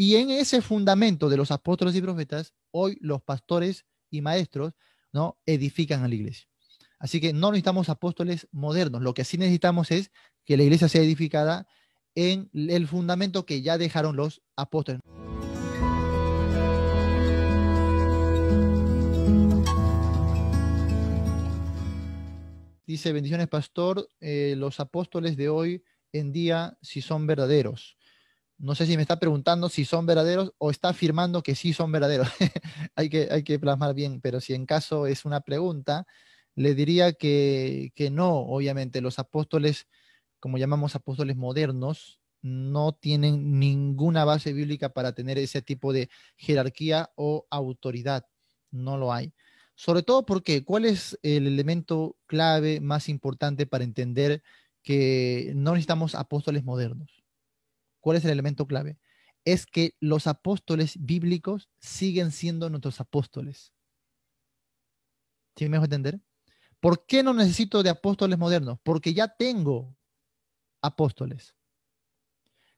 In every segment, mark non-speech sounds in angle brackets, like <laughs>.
Y en ese fundamento de los apóstoles y profetas, hoy los pastores y maestros ¿no? edifican a la iglesia. Así que no necesitamos apóstoles modernos, lo que sí necesitamos es que la iglesia sea edificada en el fundamento que ya dejaron los apóstoles. Dice, bendiciones pastor, eh, los apóstoles de hoy en día, si son verdaderos, no sé si me está preguntando si son verdaderos o está afirmando que sí son verdaderos. <laughs> hay, que, hay que plasmar bien, pero si en caso es una pregunta, le diría que, que no, obviamente. Los apóstoles, como llamamos apóstoles modernos, no tienen ninguna base bíblica para tener ese tipo de jerarquía o autoridad. No lo hay. Sobre todo porque, ¿cuál es el elemento clave más importante para entender que no necesitamos apóstoles modernos? ¿Cuál es el elemento clave? Es que los apóstoles bíblicos siguen siendo nuestros apóstoles. ¿Sí me entender? ¿Por qué no necesito de apóstoles modernos? Porque ya tengo apóstoles.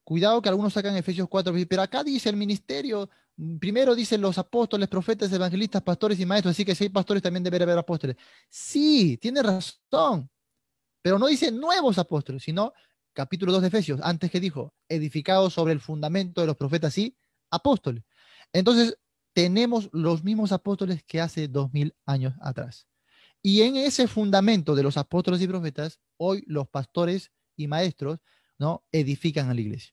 Cuidado que algunos sacan Efesios 4, pero acá dice el ministerio, mm, primero dicen los apóstoles, profetas, evangelistas, pastores y maestros, así que si hay pastores también debe haber apóstoles. Sí, tiene razón, pero no dice nuevos apóstoles, sino capítulo 2 de Efesios, antes que dijo, edificado sobre el fundamento de los profetas y apóstoles. Entonces, tenemos los mismos apóstoles que hace dos mil años atrás. Y en ese fundamento de los apóstoles y profetas, hoy los pastores y maestros no edifican a la iglesia.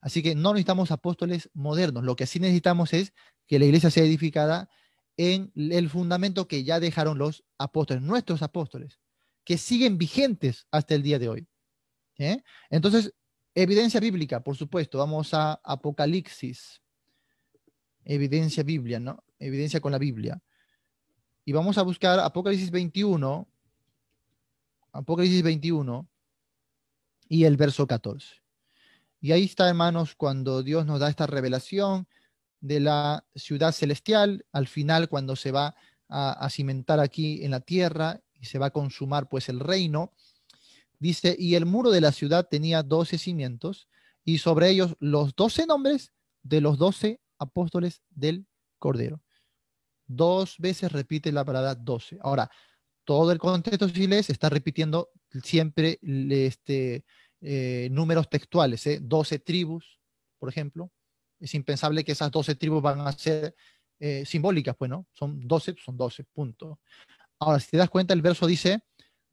Así que no necesitamos apóstoles modernos. Lo que sí necesitamos es que la iglesia sea edificada en el fundamento que ya dejaron los apóstoles, nuestros apóstoles, que siguen vigentes hasta el día de hoy. ¿eh? Entonces, evidencia bíblica, por supuesto, vamos a Apocalipsis, evidencia Biblia, ¿no? Evidencia con la Biblia. Y vamos a buscar Apocalipsis 21, Apocalipsis 21 y el verso 14. Y ahí está, hermanos, cuando Dios nos da esta revelación de la ciudad celestial, al final cuando se va a, a cimentar aquí en la tierra y se va a consumar pues el reino, Dice, y el muro de la ciudad tenía doce cimientos y sobre ellos los doce nombres de los doce apóstoles del Cordero. Dos veces repite la palabra doce. Ahora, todo el contexto si está repitiendo siempre este, eh, números textuales, ¿eh? doce tribus, por ejemplo. Es impensable que esas doce tribus van a ser eh, simbólicas, pues no, son doce, son doce, punto. Ahora, si te das cuenta, el verso dice,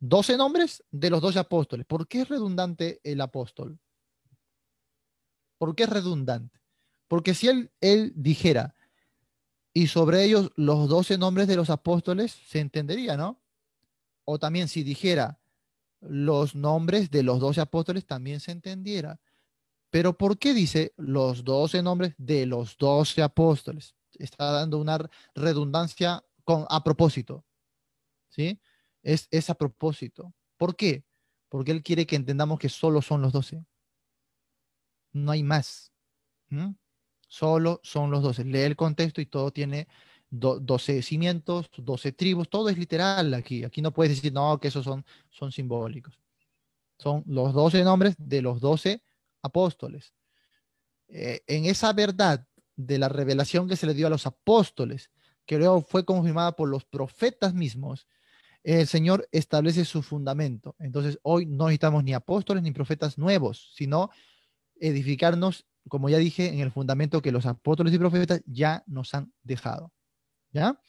12 nombres de los doce apóstoles. ¿Por qué es redundante el apóstol? ¿Por qué es redundante? Porque si él, él dijera, y sobre ellos los doce nombres de los apóstoles, se entendería, ¿no? O también si dijera los nombres de los 12 apóstoles, también se entendiera. Pero ¿por qué dice los 12 nombres de los 12 apóstoles? Está dando una redundancia con, a propósito. ¿Sí? Es, a propósito. ¿Por qué? Porque Él quiere que entendamos que solo son los doce. No hay más. Solo son los doce. Lee el contexto y todo tiene doce cimientos, doce tribus, todo es literal aquí. Aquí no puedes decir, no, que esos son, son simbólicos. Son los doce nombres de los doce apóstoles. Eh, en esa verdad de la revelación que se le dio a los apóstoles, que luego fue confirmada por los profetas mismos, el Señor establece su fundamento. Entonces, hoy no necesitamos ni apóstoles ni profetas nuevos, sino edificarnos, como ya dije, en el fundamento que los apóstoles y profetas ya nos han dejado. ¿Ya?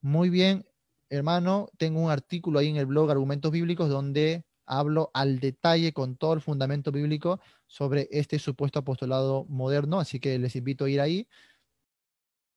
Muy bien, hermano, tengo un artículo ahí en el blog Argumentos Bíblicos donde hablo al detalle con todo el fundamento bíblico sobre este supuesto apostolado moderno, así que les invito a ir ahí